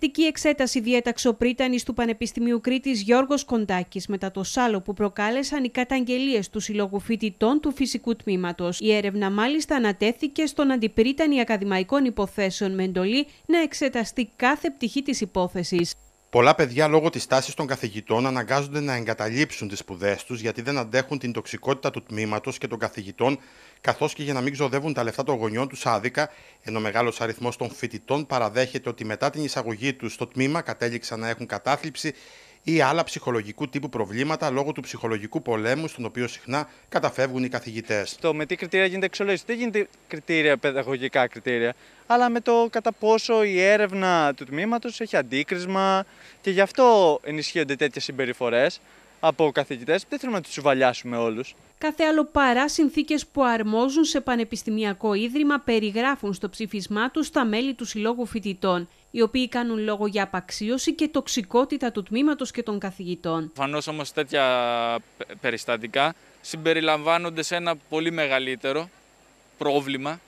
Πρακτική εξέταση διέταξε ο πρίτανης του Πανεπιστημίου Κρήτης Γιώργος Κοντάκης μετά το σάλο που προκάλεσαν οι καταγγελίες του Συλλόγου Φοιτητών του Φυσικού Τμήματος. Η έρευνα μάλιστα ανατέθηκε στον Αντιπρίτανη Ακαδημαϊκών Υποθέσεων με εντολή να εξεταστεί κάθε πτυχή της υπόθεσης. Πολλά παιδιά λόγω της τάσης των καθηγητών αναγκάζονται να εγκαταλείψουν τις σπουδές τους γιατί δεν αντέχουν την τοξικότητα του τμήματος και των καθηγητών, καθώς και για να μην ξοδεύουν τα λεφτά των γονιών τους άδικα, ενώ μεγάλος αριθμός των φοιτητών παραδέχεται ότι μετά την εισαγωγή τους στο τμήμα κατέληξαν να έχουν κατάθλιψη ή άλλα ψυχολογικού τύπου προβλήματα λόγω του ψυχολογικού πολέμου, στον οποίο συχνά καταφεύγουν οι καθηγητές. Το με τι κριτήρια γίνεται εξολόγηση δεν γίνεται κριτήρια, παιδαγωγικά κριτήρια, αλλά με το κατά πόσο η έρευνα του τμήματος έχει αντίκρισμα και γι' αυτό ενισχύονται τέτοιες συμπεριφορές από καθηγητές. Δεν θέλουμε να τους σουβαλιάσουμε όλους. Κάθε άλλο παρά συνθήκες που αρμόζουν σε πανεπιστημιακό ίδρυμα περιγράφουν στο ψήφισμά τους τα μέλη του Συλλόγου Φοιτητών οι οποίοι κάνουν λόγο για απαξίωση και τοξικότητα του τμήματος και των καθηγητών. Φανώ όμως τέτοια περιστατικά συμπεριλαμβάνονται σε ένα πολύ μεγαλύτερο πρόβλημα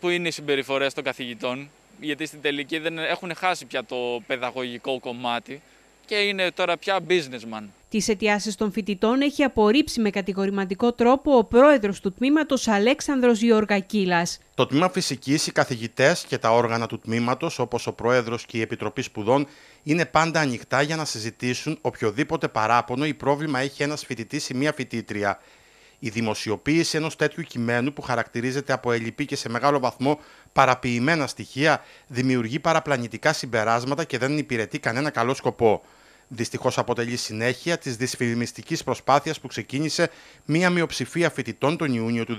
που είναι οι συμπεριφορές των καθηγητών, γιατί στην τελική δεν έχουν χάσει πια το παιδαγωγικό κομμάτι και είναι τώρα πια businessman. Τις αιτιάσεις των φοιτητών έχει απορρίψει με κατηγορηματικό τρόπο ο πρόεδρος του τμήματος Αλέξανδρος Γεωργακύλας. Το τμήμα φυσικής, οι καθηγητές και τα όργανα του τμήματος, όπως ο πρόεδρος και η Επιτροπή Σπουδών, είναι πάντα ανοιχτά για να συζητήσουν οποιοδήποτε παράπονο ή πρόβλημα έχει ένας φοιτητής ή μία φοιτήτρια. Η δημοσιοποίηση ενός τέτοιου κειμένου που χαρακτηρίζεται από ελλειπή και σε μεγάλο βαθμό παραποιημένα στοιχεία δημιουργεί παραπλανητικά συμπεράσματα και δεν υπηρετεί κανένα καλό σκοπό. Δυστυχώς αποτελεί συνέχεια της δυσφημιστικής προσπάθειας που ξεκίνησε μία μειοψηφία φοιτητών τον Ιούνιο του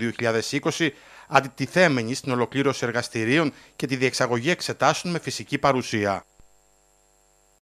2020, αντιτιθέμενη στην ολοκλήρωση εργαστηρίων και τη διεξαγωγή εξετάσεων με φυσική παρουσία.